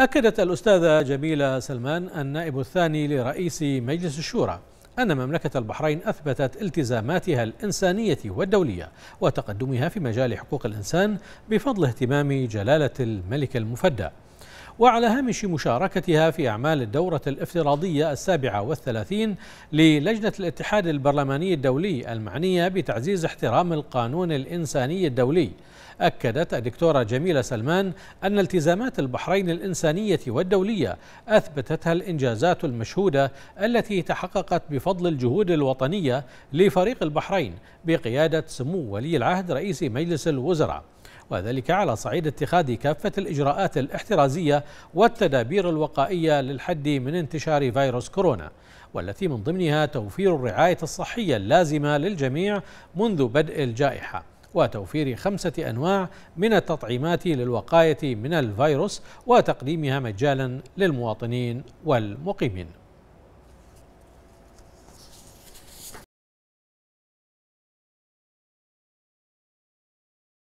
أكدت الأستاذة جميلة سلمان النائب الثاني لرئيس مجلس الشورى أن مملكة البحرين أثبتت التزاماتها الإنسانية والدولية وتقدمها في مجال حقوق الإنسان بفضل اهتمام جلالة الملك المفدى وعلى هامش مشاركتها في أعمال الدورة الافتراضية السابعة والثلاثين للجنة الاتحاد البرلماني الدولي المعنية بتعزيز احترام القانون الإنساني الدولي أكدت الدكتورة جميلة سلمان أن التزامات البحرين الإنسانية والدولية أثبتتها الإنجازات المشهودة التي تحققت بفضل الجهود الوطنية لفريق البحرين بقيادة سمو ولي العهد رئيس مجلس الوزراء وذلك على صعيد اتخاذ كافة الإجراءات الاحترازية والتدابير الوقائية للحد من انتشار فيروس كورونا والتي من ضمنها توفير الرعاية الصحية اللازمة للجميع منذ بدء الجائحة وتوفير خمسة أنواع من التطعيمات للوقاية من الفيروس وتقديمها مجالا للمواطنين والمقيمين